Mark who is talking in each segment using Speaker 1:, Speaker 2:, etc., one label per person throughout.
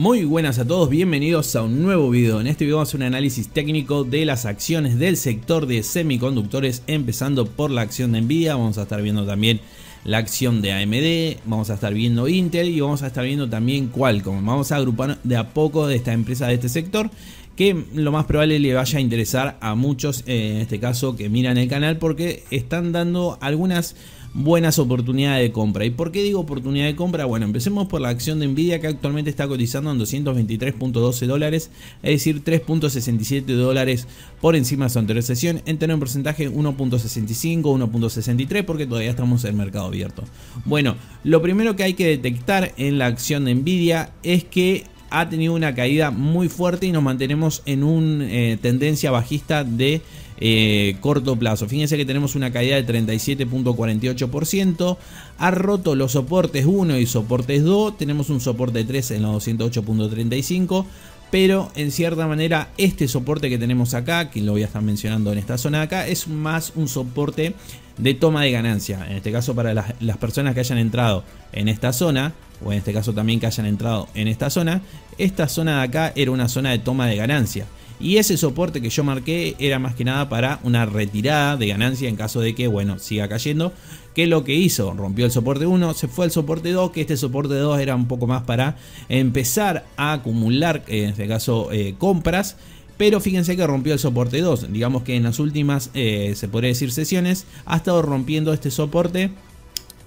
Speaker 1: Muy buenas a todos, bienvenidos a un nuevo video. En este video vamos a hacer un análisis técnico de las acciones del sector de semiconductores, empezando por la acción de Nvidia, vamos a estar viendo también la acción de AMD, vamos a estar viendo Intel y vamos a estar viendo también Qualcomm. Vamos a agrupar de a poco de esta empresa de este sector que lo más probable le vaya a interesar a muchos, eh, en este caso que miran el canal, porque están dando algunas buenas oportunidades de compra. ¿Y por qué digo oportunidad de compra? Bueno, empecemos por la acción de Nvidia que actualmente está cotizando en 223.12 dólares, es decir, 3.67 dólares por encima de su anterior sesión, en tener un porcentaje 1.65, 1.63 porque todavía estamos en mercado abierto. Bueno, lo primero que hay que detectar en la acción de Nvidia es que ha tenido una caída muy fuerte y nos mantenemos en una eh, tendencia bajista de eh, corto plazo. Fíjense que tenemos una caída del 37.48%. Ha roto los soportes 1 y soportes 2. Tenemos un soporte 3 en los 208.35 pero en cierta manera este soporte que tenemos acá, que lo voy a estar mencionando en esta zona de acá, es más un soporte de toma de ganancia. En este caso para las, personas que hayan entrado en esta zona, o en este caso también que hayan entrado en esta zona, esta zona de acá era una zona de toma de ganancia. Y ese soporte que yo marqué era más que nada para una retirada de ganancia en caso de que, bueno, siga cayendo. Que lo que hizo, rompió el soporte 1, se fue al soporte 2, que este soporte 2 era un poco más para empezar a acumular, en este caso, eh, compras pero fíjense que rompió el soporte 2. Digamos que en las últimas, eh, se podría decir, sesiones ha estado rompiendo este soporte.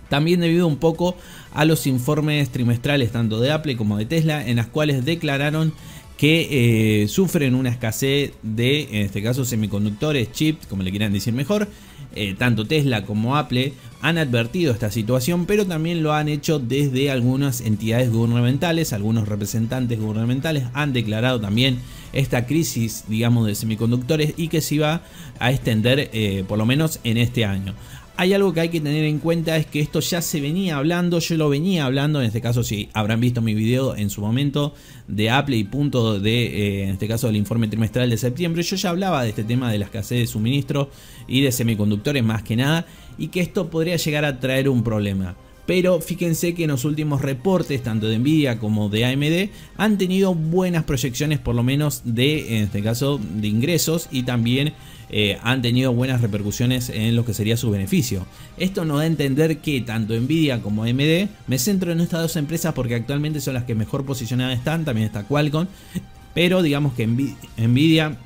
Speaker 1: También debido un poco a los informes trimestrales tanto de Apple como de Tesla, en las cuales declararon que eh, sufren una escasez de, en este caso, semiconductores, chips, como le quieran decir mejor. Eh, tanto Tesla como Apple han advertido esta situación, pero también lo han hecho desde algunas entidades gubernamentales, algunos representantes gubernamentales han declarado también esta crisis, digamos, de semiconductores y que se va a extender eh, por lo menos en este año hay algo que hay que tener en cuenta es que esto ya se venía hablando, yo lo venía hablando, en este caso si habrán visto mi video en su momento de Apple y punto de, eh, en este caso del informe trimestral de septiembre, yo ya hablaba de este tema de la escasez de suministro y de semiconductores más que nada y que esto podría llegar a traer un problema. Pero fíjense que en los últimos reportes, tanto de Nvidia como de AMD, han tenido buenas proyecciones, por lo menos de, en este caso, de ingresos y también eh, han tenido buenas repercusiones en lo que sería su beneficio. Esto no da a entender que tanto Nvidia como AMD me centro en estas dos empresas porque actualmente son las que mejor posicionadas están, también está Qualcomm, pero digamos que Nvidia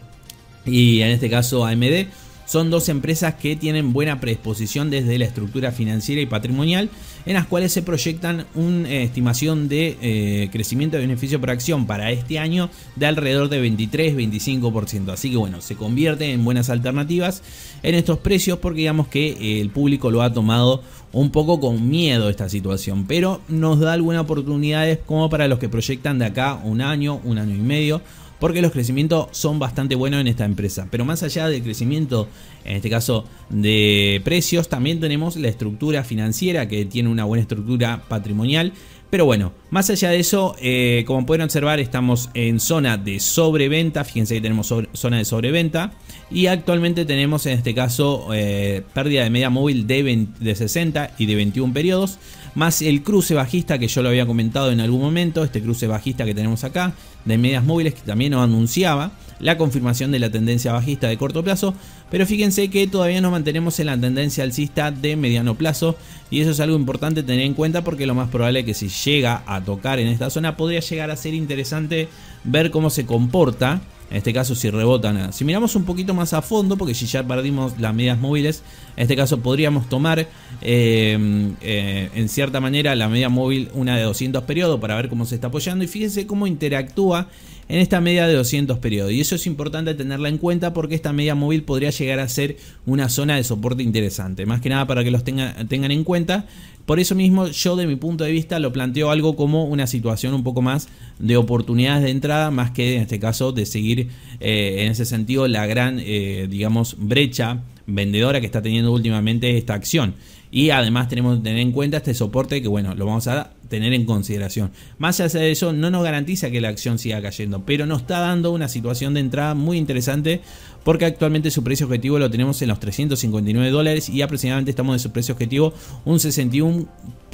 Speaker 1: y en este caso AMD son dos empresas que tienen buena predisposición desde la estructura financiera y patrimonial, en las cuales se proyectan una eh, estimación de eh, crecimiento de beneficio por acción para este año de alrededor de 23-25%. Así que bueno, se convierte en buenas alternativas en estos precios porque digamos que eh, el público lo ha tomado un poco con miedo esta situación, pero nos da algunas oportunidades como para los que proyectan de acá un año, un año y medio porque los crecimientos son bastante buenos en esta empresa. Pero más allá del crecimiento, en este caso de precios, también tenemos la estructura financiera que tiene una buena estructura patrimonial. Pero bueno, más allá de eso, eh, como pueden observar, estamos en zona de sobreventa. Fíjense que tenemos zona de sobreventa. Y actualmente tenemos en este caso eh, pérdida de media móvil de 60 y de 21 periodos. Más el cruce bajista que yo lo había comentado en algún momento. Este cruce bajista que tenemos acá de medias móviles que también nos anunciaba la confirmación de la tendencia bajista de corto plazo, pero fíjense que todavía nos mantenemos en la tendencia alcista de mediano plazo y eso es algo importante tener en cuenta porque lo más probable es que si llega a tocar en esta zona podría llegar a ser interesante ver cómo se comporta en este caso, si rebotan, si miramos un poquito más a fondo, porque si ya perdimos las medias móviles, en este caso podríamos tomar em, eh, en cierta manera la media móvil, una de 200 periodos, para ver cómo se está apoyando. Y fíjense cómo interactúa en esta media de 200 periodos. Y eso es importante tenerla en cuenta porque esta media móvil podría llegar a ser una zona de soporte interesante. Más que nada para que los tengan tengan en cuenta. Por eso mismo yo de mi punto de vista lo planteo algo como una situación un poco más de oportunidades de entrada, más que en este caso de seguir eh, en ese sentido la gran, eh, digamos, brecha vendedora que está teniendo últimamente esta acción. Y además tenemos que tener en cuenta este soporte que, bueno, lo vamos a tener en consideración. Más allá de eso, no nos garantiza que la acción siga cayendo, pero nos está dando una situación de entrada muy interesante porque actualmente su precio objetivo lo tenemos en los 359 dólares y aproximadamente estamos de su precio objetivo un 61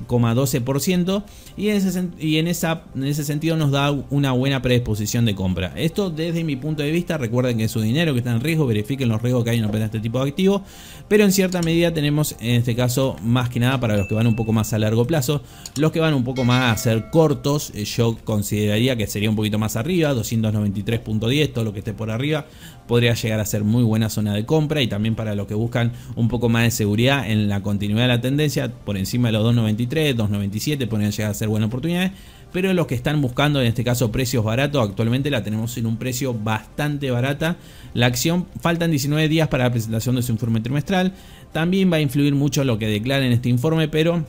Speaker 1: 12% y, en ese, y en, esa, en ese sentido nos da una buena predisposición de compra. Esto desde mi punto de vista, recuerden que es su dinero que está en riesgo, verifiquen los riesgos que hay en operar este tipo de activos, pero en cierta medida tenemos en este caso más que nada para los que van un poco más a largo plazo, los que van un poco más a ser cortos, eh, yo consideraría que sería un poquito más arriba, 293.10, todo lo que esté por arriba, podría llegar a ser muy buena zona de compra y también para los que buscan un poco más de seguridad en la continuidad de la tendencia, por encima de los 2.93, 2.97 podrían llegar a ser buenas oportunidades. Pero los que están buscando, en este caso, precios baratos, actualmente la tenemos en un precio bastante barata. La acción, faltan 19 días para la presentación de su informe trimestral. También va a influir mucho lo que declaren en este informe, pero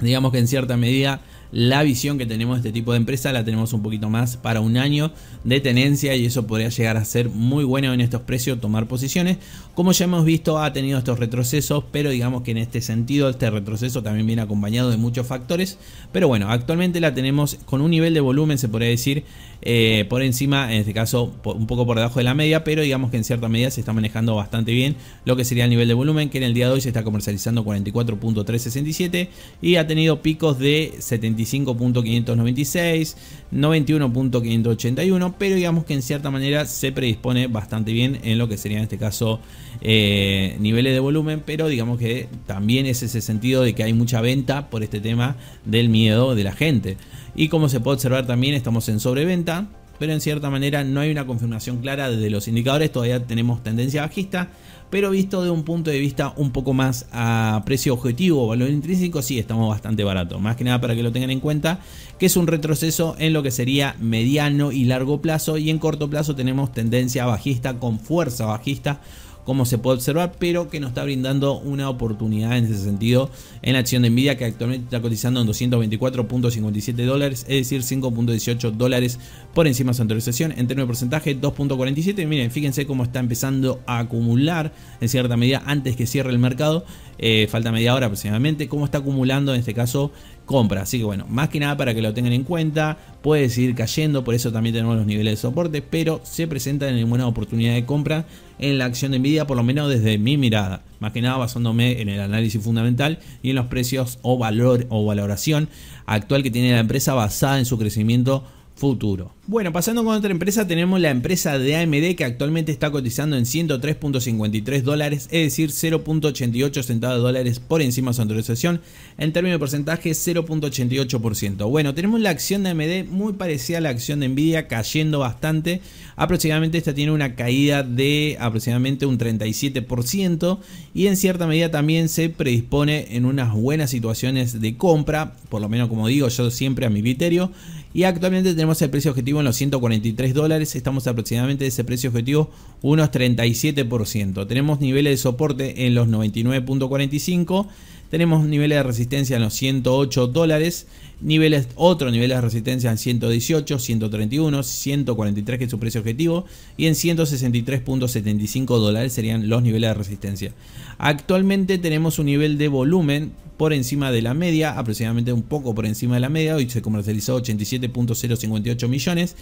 Speaker 1: digamos que en cierta medida la visión que tenemos de este tipo de empresa la tenemos un poquito más para un año de tenencia y eso podría llegar a ser muy bueno en estos precios tomar posiciones. Como ya hemos visto ha tenido estos retrocesos, pero digamos que en este sentido este retroceso también viene acompañado de muchos factores. Pero bueno, actualmente la tenemos con un nivel de volumen, se podría decir, eh, por encima, en este caso un poco por debajo de la media, pero digamos que en cierta medida se está manejando bastante bien lo que sería el nivel de volumen, que en el día de hoy se está comercializando 44.367 y ha tenido picos de 70 25.596 91.581, pero digamos que en cierta manera se predispone bastante bien en lo que sería en este caso eh, niveles de volumen, pero digamos que también es ese sentido de que hay mucha venta por este tema del miedo de la gente. Y como se puede observar también estamos en sobreventa, pero en cierta manera no hay una confirmación clara desde los indicadores, todavía tenemos tendencia bajista, pero visto de un punto de vista un poco más a precio objetivo o valor intrínseco, sí estamos bastante barato. Más que nada para que lo tengan en cuenta, que es un retroceso en lo que sería mediano y largo plazo. Y en corto plazo tenemos tendencia bajista con fuerza bajista como se puede observar, pero que nos está brindando una oportunidad en ese sentido en la acción de Nvidia que actualmente está cotizando en 224.57 dólares, es decir 5.18 dólares por encima de su anteriorización en términos de porcentaje 2.47. Miren, fíjense cómo está empezando a acumular en cierta medida antes que cierre el mercado, eh, falta media hora aproximadamente, cómo está acumulando en este caso compra. Así que bueno, más que nada para que lo tengan en cuenta. Puede seguir cayendo, por eso también tenemos los niveles de soporte. Pero se presenta en buena oportunidad de compra en la acción de Nvidia, por lo menos desde mi mirada. Más que nada basándome en el análisis fundamental y en los precios o valor o valoración actual que tiene la empresa basada en su crecimiento futuro. Bueno, pasando con otra empresa, tenemos la empresa de AMD que actualmente está cotizando en 103.53 dólares, es decir, 0.88 centavos de dólares por encima de su autorización. En términos de porcentaje, 0.88%. Bueno, tenemos la acción de AMD muy parecida a la acción de Nvidia, cayendo bastante. Aproximadamente esta tiene una caída de aproximadamente un 37% y en cierta medida también se predispone en unas buenas situaciones de compra, por lo menos como digo yo siempre a mi criterio, y actualmente tenemos el precio objetivo en los 143 dólares. Estamos aproximadamente de ese precio objetivo unos 37%. Tenemos niveles de soporte en los 99.45. Tenemos niveles de resistencia en los 108 dólares. Niveles, otro nivel de resistencia en 118, 131, 143 que es su precio objetivo. Y en 163.75 dólares serían los niveles de resistencia. Actualmente tenemos un nivel de volumen por encima de la media, aproximadamente un poco por encima de la media. Hoy se comercializó 87.058 millones.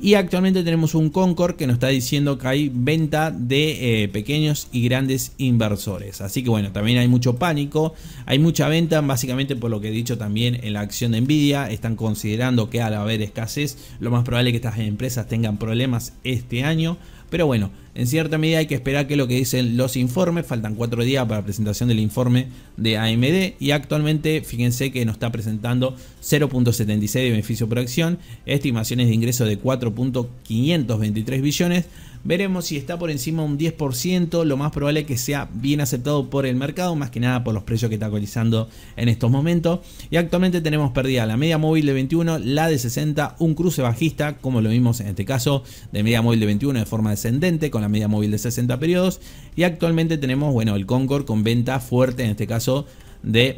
Speaker 1: Y actualmente tenemos un Concord que nos está diciendo que hay venta de eh, pequeños y grandes inversores. Así que bueno, también hay mucho pánico, hay mucha venta, básicamente por lo que he dicho también en la acción de Nvidia. Están considerando que al haber escasez, lo más probable es que estas empresas tengan problemas este año. Pero bueno, en cierta medida hay que esperar que lo que dicen los informes. Faltan cuatro días para la presentación del informe de AMD. Y actualmente, fíjense que nos está presentando 0.76 de beneficio por acción, estimaciones de ingresos de 4.523 billones, Veremos si está por encima un 10%, lo más probable es que sea bien aceptado por el mercado, más que nada por los precios que está cotizando en estos momentos. Y actualmente tenemos perdida la media móvil de 21, la de 60, un cruce bajista, como lo vimos en este caso, de media móvil de 21 de forma descendente, con la media móvil de 60 periodos. Y actualmente tenemos, bueno, el Concord con venta fuerte, en este caso, de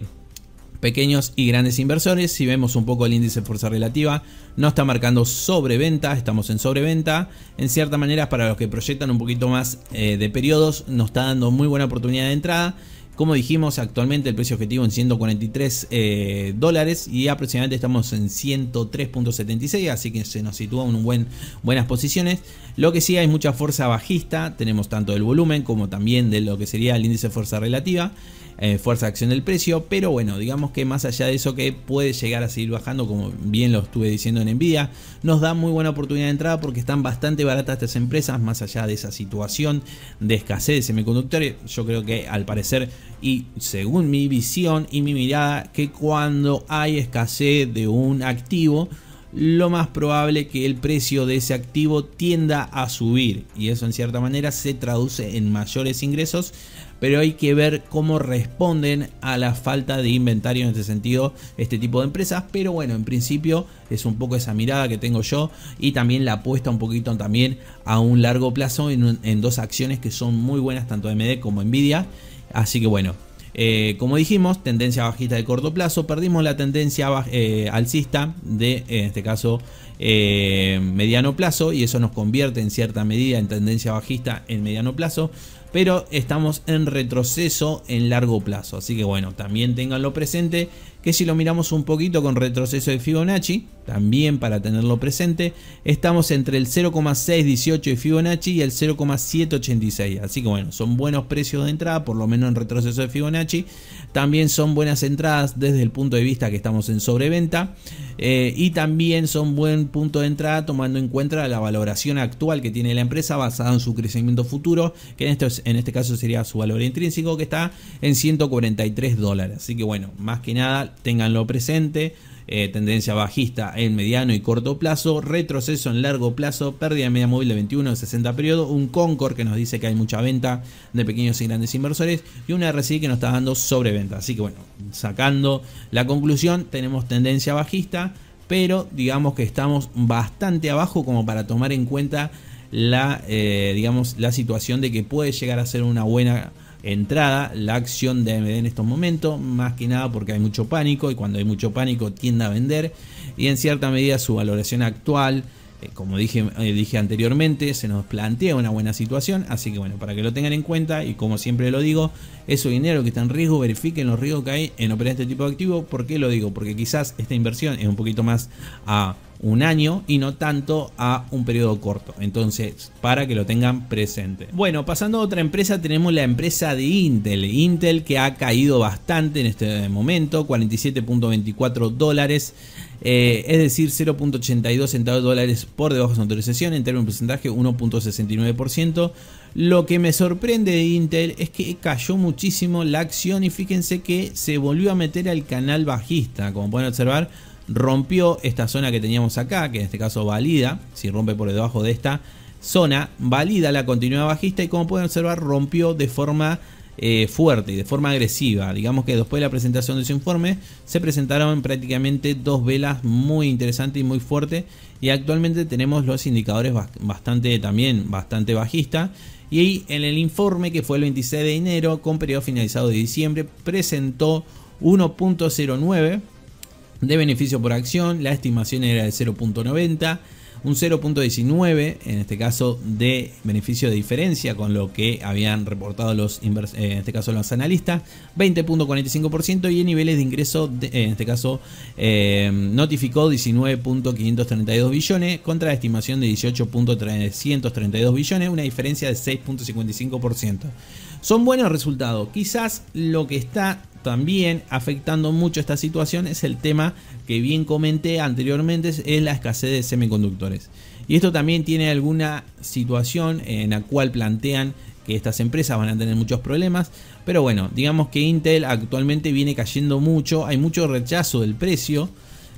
Speaker 1: pequeños y grandes inversores. Si vemos un poco el índice de fuerza relativa, no está marcando sobreventa, estamos en sobreventa. En cierta manera, para los que proyectan un poquito más eh, de periodos, nos está dando muy buena oportunidad de entrada. Como dijimos, actualmente el precio objetivo en 143 eh, dólares y aproximadamente estamos en 103.76, así que se nos sitúa en buenas posiciones. Lo que sí hay mucha fuerza bajista, tenemos tanto del volumen como también de lo que sería el índice de fuerza relativa. Eh, fuerza de acción del precio. Pero bueno, digamos que más allá de eso que puede llegar a seguir bajando, como bien lo estuve diciendo en Nvidia, nos da muy buena oportunidad de entrada porque están bastante baratas estas empresas, más allá de esa situación de escasez de semiconductores. Yo creo que al parecer y según mi visión y mi mirada, que cuando hay escasez de un activo, lo más probable que el precio de ese activo tienda a subir y eso en cierta manera se traduce en mayores ingresos pero hay que ver cómo responden a la falta de inventario en este sentido este tipo de empresas. Pero bueno, en principio es un poco esa mirada que tengo yo y también la apuesta un poquito también a un largo plazo en, dos acciones que son muy buenas tanto AMD como Nvidia. Así que bueno, eh, como dijimos, tendencia bajista de corto plazo, perdimos la tendencia eh, alcista de, en este caso, eh, mediano plazo y eso nos convierte en cierta medida en tendencia bajista en mediano plazo, pero estamos en retroceso en largo plazo, así que bueno, también tenganlo presente que si lo miramos un poquito con retroceso de Fibonacci, también para tenerlo presente, estamos entre el 0,618 de Fibonacci y el 0,786. Así que bueno, son buenos precios de entrada, por lo menos en retroceso de Fibonacci. También son buenas entradas desde el punto de vista que estamos en sobreventa. Eh, y también son buen punto de entrada tomando en cuenta la valoración actual que tiene la empresa basada en su crecimiento futuro, que en, esto en este caso sería su valor intrínseco, que está en 143 dólares. Así que bueno, más que nada, tenganlo presente. Eh, tendencia bajista en mediano y corto plazo, retroceso en largo plazo, pérdida de media móvil de 21 de 60 periodo, un Concord que nos dice que hay mucha venta de pequeños y grandes inversores y una RSI que nos está dando sobreventa. Así que bueno, sacando la conclusión, tenemos tendencia bajista, pero digamos que estamos bastante abajo como para tomar en cuenta la, eh, digamos, la situación de que puede llegar a ser una buena entrada la acción de AMD en estos momentos, más que nada porque hay mucho pánico y cuando hay mucho pánico tiende a vender y en cierta medida su valoración actual, eh, como dije, eh, dije anteriormente, se nos plantea una buena situación, así que bueno, para que lo tengan en cuenta y como siempre lo digo, eso dinero que está en riesgo, verifiquen los riesgos que hay en operar este tipo de activos, ¿por qué lo digo? Porque quizás esta inversión es un poquito más a un año y no tanto a un periodo corto. Entonces, para que lo tengan presente. Bueno, pasando a otra empresa, tenemos la empresa de Intel. Intel que ha caído bastante en este momento, 47.24 dólares. Eh, es decir, 0.82 centavos de dólares por debajo de su autorización, en términos de porcentaje 1.69%. Lo que me sorprende de Intel es que cayó muchísimo la acción y fíjense que se volvió a meter al canal bajista, como pueden observar rompió esta zona que teníamos acá, que en este caso valida, si rompe por debajo de esta zona, valida la continuidad bajista y como pueden observar rompió de forma eh, fuerte y de forma agresiva. Digamos que después de la presentación de su informe se presentaron prácticamente dos velas muy interesantes y muy fuertes y actualmente tenemos los indicadores bastante también bastante bajista y en el informe que fue el 26 de enero con periodo finalizado de diciembre presentó 1.09 de beneficio por acción, la estimación era de 0.90, un 0.19 en este caso de beneficio de diferencia con lo que habían reportado los eh, en este caso los analistas, 20.45% y en niveles de ingreso eh, en este caso eh, notificó 19.532 billones contra la estimación de 18.332 billones, una diferencia de 6.55%. Son buenos resultados. Quizás lo que está también afectando mucho esta situación es el tema que bien comenté anteriormente, es la escasez de semiconductores. Y esto también tiene alguna situación en la cual plantean que estas empresas van a tener muchos problemas. Pero bueno, digamos que Intel actualmente viene cayendo mucho, hay mucho rechazo del precio.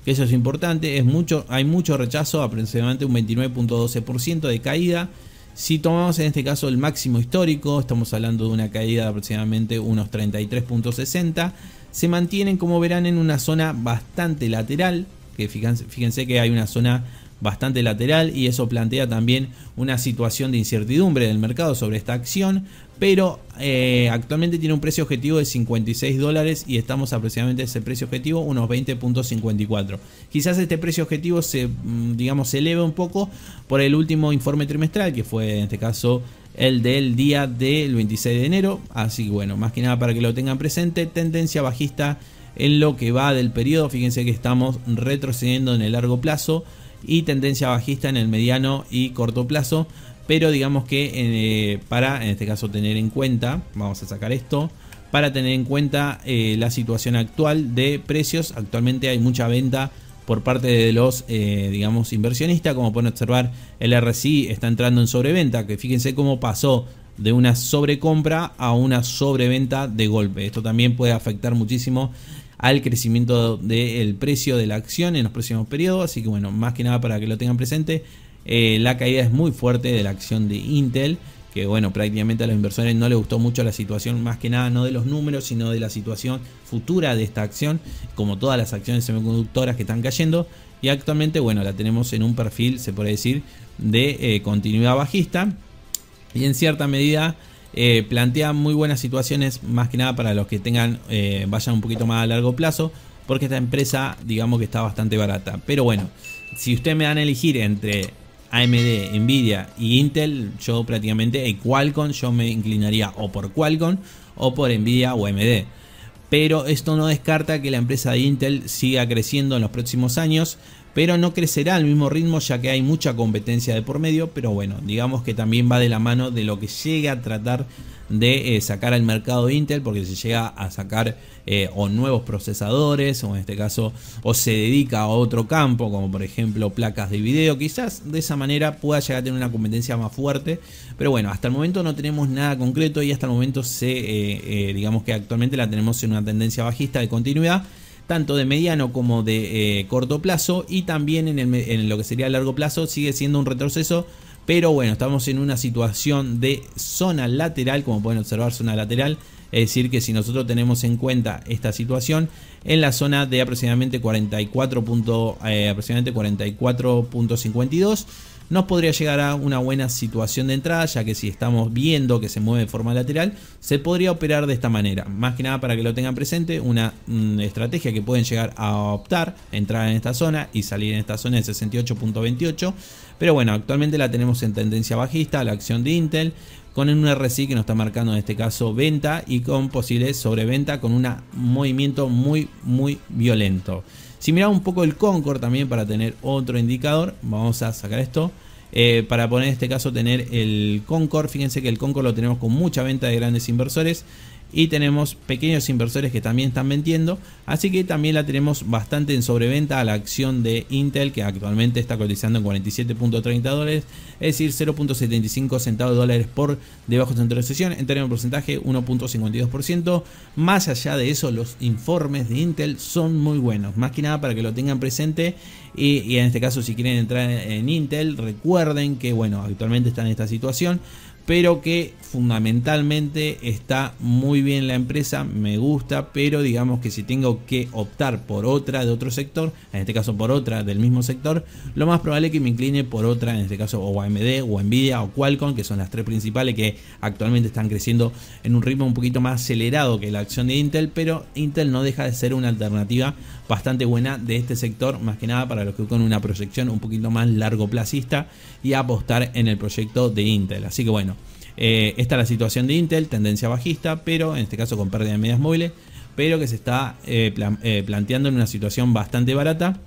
Speaker 1: Que eso es importante, es mucho, hay mucho rechazo, aproximadamente un 29.12% de caída. Si tomamos en este caso el máximo histórico, estamos hablando de una caída de aproximadamente unos 33.60, se mantienen como verán en una zona bastante lateral, que fíjense, fíjense que hay una zona bastante lateral y eso plantea también una situación de incertidumbre del mercado sobre esta acción. Pero eh, actualmente tiene un precio objetivo de 56 dólares y estamos aproximadamente ese precio objetivo, unos 20.54. Quizás este precio objetivo se, mm, digamos, se eleve un poco por el último informe trimestral, que fue en este caso el del día del 26 de enero. Así que bueno, más que nada para que lo tengan presente, tendencia bajista en lo que va del periodo. Fíjense que estamos retrocediendo en el largo plazo y tendencia bajista en el mediano y corto plazo. Pero digamos que eh, para, en este caso, tener en cuenta, vamos a sacar esto, para tener en cuenta eh, la situación actual de precios. Actualmente hay mucha venta por parte de los, eh, digamos, inversionistas. Como pueden observar, el RSI está entrando en sobreventa, que fíjense cómo pasó de una sobrecompra a una sobreventa de golpe. Esto también puede afectar muchísimo al crecimiento del precio de la acción en los próximos periodos. Así que bueno, más que nada para que lo tengan presente, eh, la caída es muy fuerte de la acción de Intel. Que bueno, prácticamente a los inversores no les gustó mucho la situación, más que nada no de los números, sino de la situación futura de esta acción, como todas las acciones semiconductoras que están cayendo. Y actualmente, bueno, la tenemos en un perfil, se puede decir, de eh, continuidad bajista. Y en cierta medida eh, plantea muy buenas situaciones, más que nada para los que tengan, eh, vayan un poquito más a largo plazo, porque esta empresa, digamos que está bastante barata. Pero bueno, si ustedes me dan a elegir entre AMD, Nvidia y Intel, yo prácticamente en Qualcomm, yo me inclinaría o por Qualcomm o por Nvidia o AMD. Pero esto no descarta que la empresa de Intel siga creciendo en los próximos años pero no crecerá al mismo ritmo ya que hay mucha competencia de por medio, pero bueno, digamos que también va de la mano de lo que llega a tratar de eh, sacar al mercado Intel, porque se llega a sacar eh, o nuevos procesadores, o en este caso, o se dedica a otro campo, como por ejemplo placas de video, quizás de esa manera pueda llegar a tener una competencia más fuerte, pero bueno, hasta el momento no tenemos nada concreto y hasta el momento se, eh, digamos que actualmente la tenemos en una tendencia bajista de continuidad tanto de mediano como de eh, corto plazo y también en, lo que sería largo plazo sigue siendo un retroceso. Pero bueno, estamos en una situación de zona lateral, como pueden observar, zona lateral. Es decir, que si nosotros tenemos en cuenta esta situación, en la zona de aproximadamente 44. Eh, aproximadamente 44.52 nos podría llegar a una buena situación de entrada, ya que si estamos viendo que se mueve de forma lateral, se podría operar de esta manera. Más que nada para que lo tengan presente, una mm, estrategia que pueden llegar a optar, entrar en esta zona y salir en esta zona de 68.28. Pero bueno, actualmente la tenemos en tendencia bajista, la acción de Intel, con un RSI que nos está marcando en este caso venta y con posibles sobreventa con un movimiento muy, muy violento. Si miramos un poco el Concord también para tener otro indicador, vamos a sacar esto. Eh, para poner en este caso tener el Concord, fíjense que el Concord lo tenemos con mucha venta de grandes inversores y tenemos pequeños inversores que también están vendiendo, así que también la tenemos bastante en sobreventa a la acción de Intel que actualmente está cotizando en 47.30 dólares, es decir 0.75 centavos de dólares por debajo de sesión, en términos de porcentaje 1.52%, más allá de eso los informes de Intel son muy buenos, más que nada para que lo tengan presente y, en este caso si quieren entrar en, Intel recuerden que bueno actualmente está en esta situación, pero que fundamentalmente está muy bien la empresa, me gusta, pero digamos que si tengo que optar por otra de otro sector, en este caso por otra del mismo sector, lo más probable es que me incline por otra, en este caso o AMD o Nvidia o Qualcomm, que son las tres principales que actualmente están creciendo en un ritmo un poquito más acelerado que la acción de Intel, pero Intel no deja de ser una alternativa bastante buena de este sector, más que nada para los que con una proyección un poquito más largo placista y apostar en el proyecto de Intel. Así que bueno, eh, esta es la situación de Intel, tendencia bajista, pero en este caso con pérdida de medias móviles, pero que se está eh, eh, planteando en una situación bastante barata.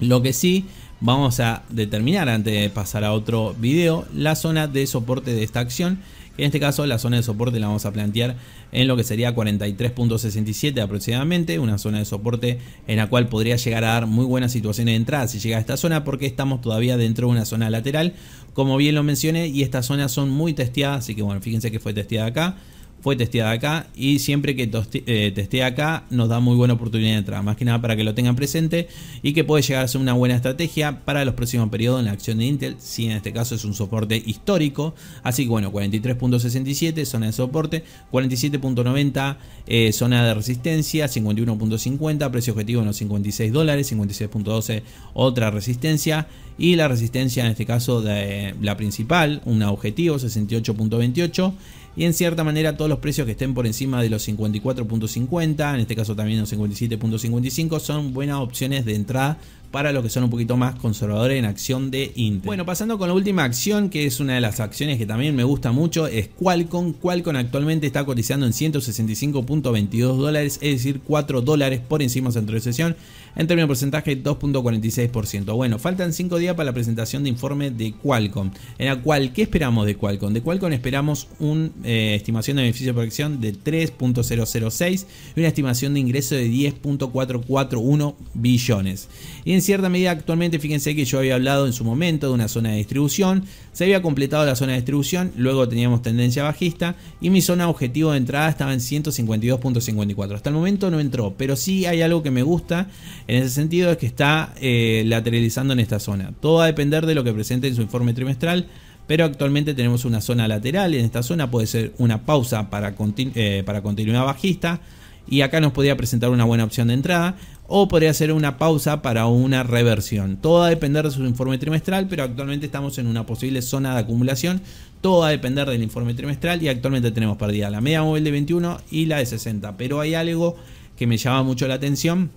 Speaker 1: Lo que sí vamos a determinar antes de pasar a otro video la zona de soporte de esta acción. En este caso la zona de soporte la vamos a plantear en lo que sería 43.67 aproximadamente, una zona de soporte en la cual podría llegar a dar muy buenas situaciones de entrada si llega a esta zona porque estamos todavía dentro de una zona lateral, como bien lo mencioné, y estas zonas son muy testeadas, así que bueno, fíjense que fue testeada acá, fue testeada acá y siempre que eh, testea acá nos da muy buena oportunidad de entrar, más que nada para que lo tengan presente y que puede llegar a ser una buena estrategia para los próximos periodos en la acción de Intel, si en este caso es un soporte histórico, así que bueno, 43.67 zona de soporte, 47.90 eh, zona de resistencia, 51.50 precio objetivo unos 56 dólares, 56.12 otra resistencia y la resistencia en este caso de la principal, un objetivo 68.28 y en cierta manera todos los precios que estén por encima de los 54.50, en este caso también los 57.55, son buenas opciones de entrada para los que son un poquito más conservadores en acción de Intel. Bueno, pasando con la última acción, que es una de las acciones que también me gusta mucho, es Qualcomm. Qualcomm actualmente está cotizando en 165.22 dólares, es decir, 4 dólares por encima de de sesión. en términos de porcentaje 2.46%. Bueno, faltan 5 días para la presentación de informe de Qualcomm. En la cual, ¿qué esperamos de Qualcomm? De Qualcomm esperamos una eh, estimación de beneficio de acción de 3.006 y una estimación de ingreso de 10.441 billones. Y en en cierta medida actualmente, fíjense que yo había hablado en su momento de una zona de distribución, se había completado la zona de distribución, luego teníamos tendencia bajista y mi zona objetivo de entrada estaba en 152.54. Hasta el momento no entró, pero sí hay algo que me gusta en ese sentido, es que está eh, lateralizando en esta zona. Todo va a depender de lo que presente en su informe trimestral pero actualmente tenemos una zona lateral. En esta zona puede ser una pausa para, eh, para continuidad bajista. Y acá nos podría presentar una buena opción de entrada o podría ser una pausa para una reversión. Todo va a depender de su informe trimestral, pero actualmente estamos en una posible zona de acumulación. Todo va a depender del informe trimestral y actualmente tenemos perdida la media móvil de 21 y la de 60. Pero hay algo que me llama mucho la atención,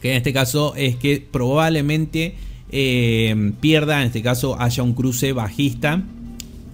Speaker 1: que en este caso es que probablemente eh, pierda, en este caso haya un cruce bajista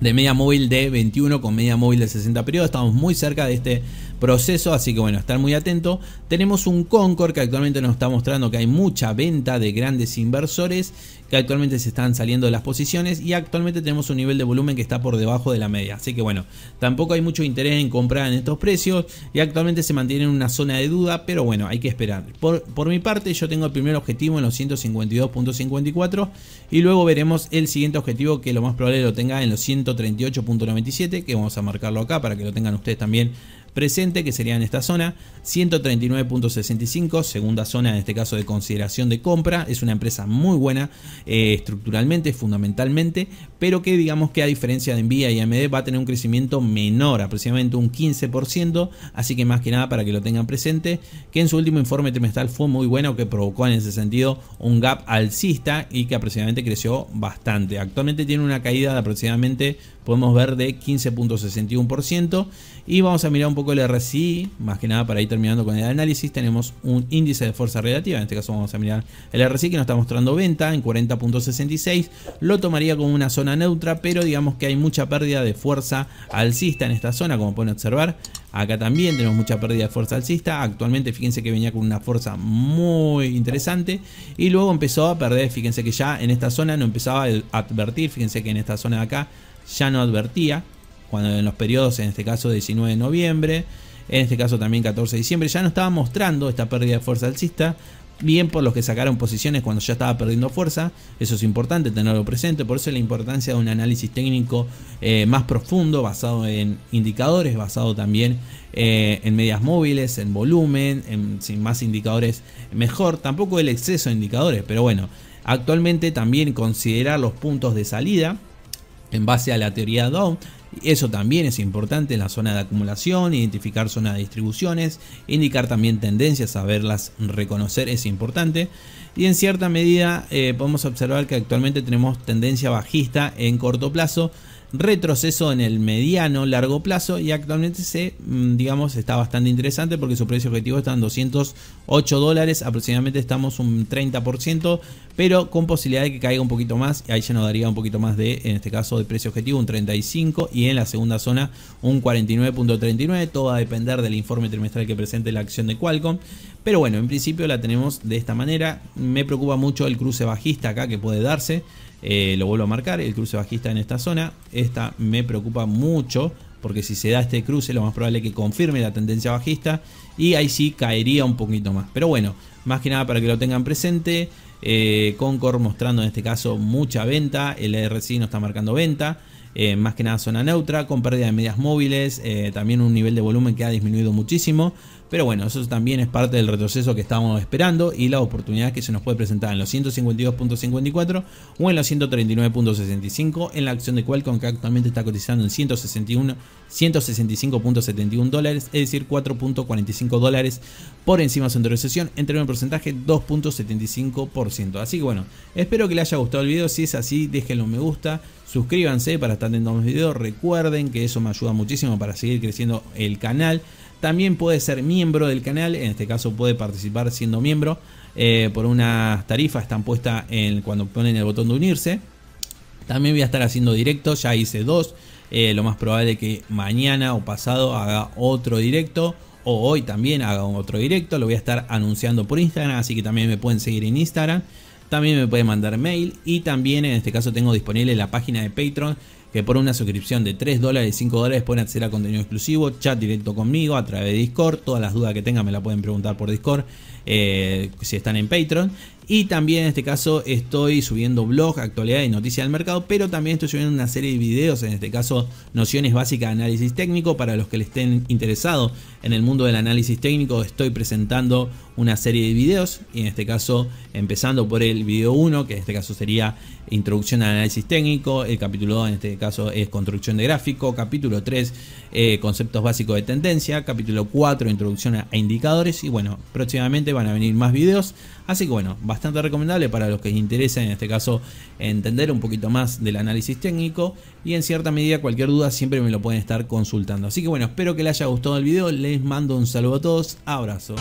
Speaker 1: de media móvil de 21 con media móvil de 60 periodos. Estamos muy cerca de este proceso, así que bueno, estar muy atento. Tenemos un Concord que actualmente nos está mostrando que hay mucha venta de grandes inversores que actualmente se están saliendo de las posiciones y actualmente tenemos un nivel de volumen que está por debajo de la media. Así que bueno, tampoco hay mucho interés en comprar en estos precios y actualmente se mantiene en una zona de duda, pero bueno, hay que esperar. Por, por mi parte, yo tengo el primer objetivo en los 152.54 y luego veremos el siguiente objetivo que lo más probable lo tenga en los 138.97, que vamos a marcarlo acá para que lo tengan ustedes también presente, que sería en esta zona, 139.65, segunda zona en este caso de consideración de compra, es una empresa muy buena eh, estructuralmente, fundamentalmente, pero que digamos que a diferencia de envía y AMD va a tener un crecimiento menor, aproximadamente un 15%, así que más que nada para que lo tengan presente, que en su último informe trimestral fue muy bueno, que provocó en ese sentido un gap alcista y que aproximadamente creció bastante. Actualmente tiene una caída de aproximadamente podemos ver de 15.61%. Y vamos a mirar un poco el RSI, más que nada para ir terminando con el análisis. Tenemos un índice de fuerza relativa, en este caso vamos a mirar el RSI que nos está mostrando venta en 40.66. Lo tomaría como una zona neutra, pero digamos que hay mucha pérdida de fuerza alcista en esta zona, como pueden observar. Acá también tenemos mucha pérdida de fuerza alcista. Actualmente, fíjense que venía con una fuerza muy interesante. Y luego empezó a perder. Fíjense que ya en esta zona no empezaba a advertir. Fíjense que en esta zona de acá ya no advertía, cuando en los periodos, en este caso 19 de noviembre, en este caso también 14 de diciembre, ya no estaba mostrando esta pérdida de fuerza alcista, bien por los que sacaron posiciones cuando ya estaba perdiendo fuerza, eso es importante tenerlo presente, por eso la importancia de un análisis técnico eh, más profundo, basado en indicadores, basado también eh, en medias móviles, en volumen, en, sin más indicadores mejor, tampoco el exceso de indicadores, pero bueno, actualmente también considerar los puntos de salida, en base a la teoría Dow Eso también es importante en la zona de acumulación, identificar zona de distribuciones, indicar también tendencias, saberlas reconocer es importante. Y en cierta medida eh, podemos observar que actualmente tenemos tendencia bajista en corto plazo retroceso en el mediano largo plazo y actualmente se mm, digamos está bastante interesante porque su precio objetivo está en 208 dólares aproximadamente estamos un 30% pero con posibilidad de que caiga un poquito más y ahí ya nos daría un poquito más de en este caso de precio objetivo un 35 y en la segunda zona un 49.39 todo va a depender del informe trimestral que presente la acción de Qualcomm pero bueno, en principio la tenemos de esta manera. Me preocupa mucho el cruce bajista acá que puede darse. Eh, lo vuelvo a marcar, el cruce bajista en esta zona. Esta me preocupa mucho porque si se da este cruce lo más probable es que confirme la tendencia bajista y ahí sí caería un poquito más. Pero bueno, más que nada para que lo tengan presente. Eh, Concord mostrando en este caso mucha venta, el RSI no está marcando venta. Eh, más que nada zona neutra, con pérdida de medias móviles, también un nivel de volumen que ha disminuido muchísimo, pero bueno, eso también es parte del retroceso que estamos esperando y la oportunidad que se nos puede presentar en los 152.54 o en los 139.65 en la acción de Qualcomm que actualmente está cotizando en 165.71 dólares, es decir 4.45 dólares por encima de su recesión entre un porcentaje 2.75%. Así que bueno, espero que les haya gustado el video, si es así déjenlo me gusta, suscríbanse para estar atentos a mis videos, recuerden que eso me ayuda muchísimo para seguir creciendo el canal. También puede ser miembro del canal, en este caso puede participar siendo miembro. Eh, por unas tarifas están puestas en, cuando ponen el botón de unirse. También voy a estar haciendo directos ya hice dos. Eh, lo más probable es que mañana o pasado haga otro directo. O hoy también haga otro directo. Lo voy a estar anunciando por Instagram. Así que también me pueden seguir en Instagram. También me pueden mandar mail. Y también en este caso tengo disponible la página de Patreon que por una suscripción de 3 dólares y 5 dólares pueden acceder a contenido exclusivo, chat directo conmigo a través de Discord, todas las dudas que tengan me la pueden preguntar por Discord. Eh, si están en Patreon. Y también en este caso estoy subiendo blog, actualidad y noticias del mercado, pero también estoy subiendo una serie de videos, en este caso nociones básicas de análisis técnico. Para los que le estén interesados en el mundo del análisis técnico, estoy presentando una serie de videos, y en este caso empezando por el video 1, que en este caso sería introducción al análisis técnico, el capítulo 2 en este caso es construcción de gráfico, capítulo 3 eh, conceptos básicos de tendencia, capítulo 4 introducción a indicadores, y bueno, próximamente van a venir más videos. Así que bueno, bastante recomendable para los que les interesa en este caso entender un poquito más del análisis técnico y en cierta medida cualquier duda siempre me lo pueden estar consultando. Así que bueno, espero que les haya gustado el video, les mando un saludo a todos, abrazo.